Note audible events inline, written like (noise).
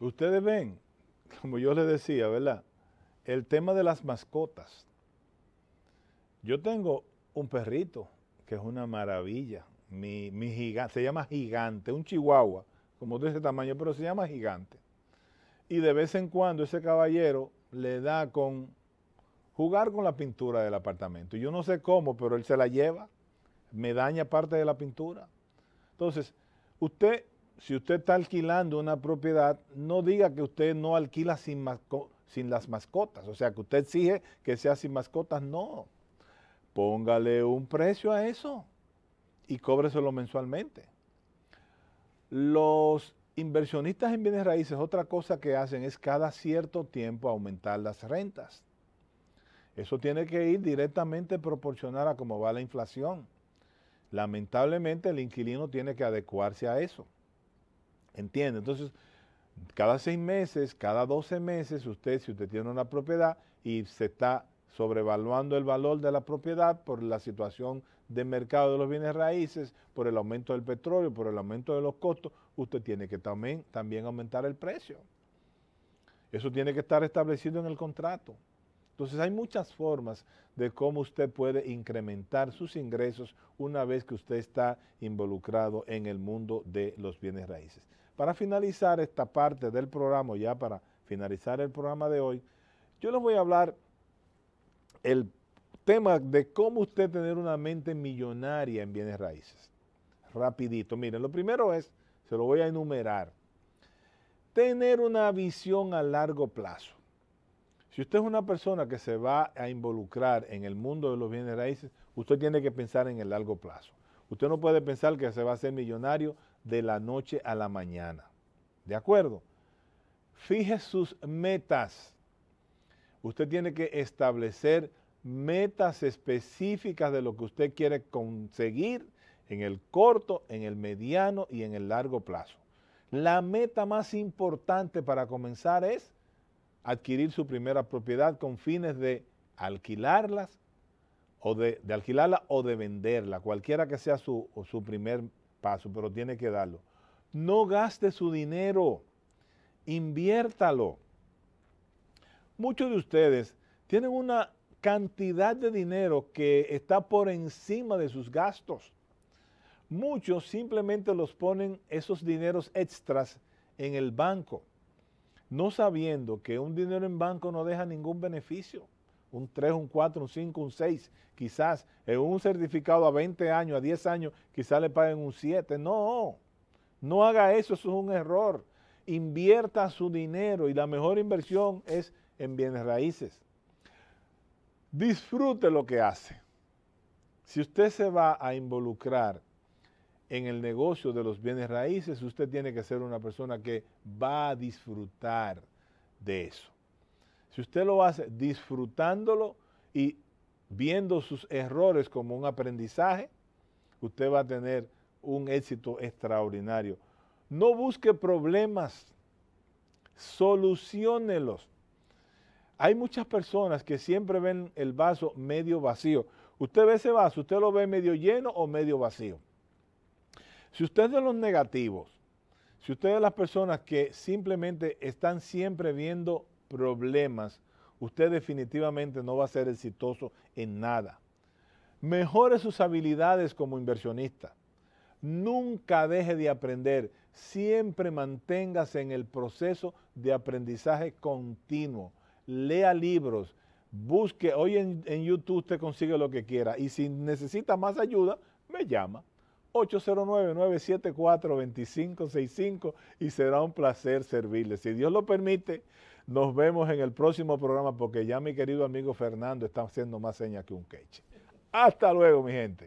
Ustedes ven, (laughs) como yo les decía, ¿verdad? El tema de las mascotas. Yo tengo un perrito que es una maravilla. Mi, gigante, se llama gigante, un chihuahua, como de ese tamaño, pero se llama gigante. Y de vez en cuando ese caballero le da con jugar con la pintura del apartamento. Yo no sé cómo, pero él se la lleva, me daña parte de la pintura. Entonces, usted si usted está alquilando una propiedad, no diga que usted no alquila sin, las mascotas, o sea, que usted exige que sea sin mascotas, no. Póngale un precio a eso y cóbreselo mensualmente. Los inversionistas en bienes raíces, otra cosa que hacen es cada cierto tiempo aumentar las rentas. Eso tiene que ir directamente proporcional a cómo va la inflación. Lamentablemente el inquilino tiene que adecuarse a eso. ¿Entiende? Entonces, cada seis meses, cada 12 meses, usted, si usted tiene una propiedad y se está sobrevaluando el valor de la propiedad por la situación de mercado de los bienes raíces, por el aumento del petróleo, por el aumento de los costos, usted tiene que también, también aumentar el precio. Eso tiene que estar establecido en el contrato. Entonces hay muchas formas de cómo usted puede incrementar sus ingresos una vez que usted está involucrado en el mundo de los bienes raíces. Para finalizar esta parte del programa, ya para finalizar el programa de hoy, yo les voy a hablar el tema de cómo usted tener una mente millonaria en bienes raíces. Rapidito, miren, lo primero es, se lo voy a enumerar, tener una visión a largo plazo. Si usted es una persona que se va a involucrar en el mundo de los bienes raíces, usted tiene que pensar en el largo plazo. Usted no puede pensar que se va a ser millonario de la noche a la mañana. ¿De acuerdo? Fije sus metas. Usted tiene que establecer metas específicas de lo que usted quiere conseguir en el corto, en el mediano y en el largo plazo. La meta más importante para comenzar es adquirir su primera propiedad con fines de alquilarlas o de, alquilarla o de venderla, cualquiera que sea su, su primer paso, pero tiene que darlo. No gaste su dinero, inviértalo. Muchos de ustedes tienen una cantidad de dinero que está por encima de sus gastos. Muchos simplemente los ponen esos dineros extras en el banco, no sabiendo que un dinero en banco no deja ningún beneficio un 3, un 4, un 5, un 6, quizás en un certificado a 20 años, a 10 años, quizás le paguen un 7. No, no haga eso, eso es un error. Invierta su dinero y la mejor inversión es en bienes raíces. Disfrute lo que hace. Si usted se va a involucrar en el negocio de los bienes raíces, usted tiene que ser una persona que va a disfrutar de eso. Si usted lo hace disfrutándolo y viendo sus errores como un aprendizaje, usted va a tener un éxito extraordinario. No busque problemas, solucionelos. Hay muchas personas que siempre ven el vaso medio vacío. Usted ve ese vaso, usted lo ve medio lleno o medio vacío. Si usted es de los negativos, si usted es de las personas que simplemente están siempre viendo problemas, usted definitivamente no va a ser exitoso en nada. Mejore sus habilidades como inversionista. Nunca deje de aprender. Siempre manténgase en el proceso de aprendizaje continuo. Lea libros. Busque. Hoy en, YouTube usted consigue lo que quiera. Y si necesita más ayuda, me llama. 809-974-2565 y será un placer servirle. Si Dios lo permite, nos vemos en el próximo programa porque ya mi querido amigo Fernando está haciendo más señas que un queche. Hasta luego, mi gente.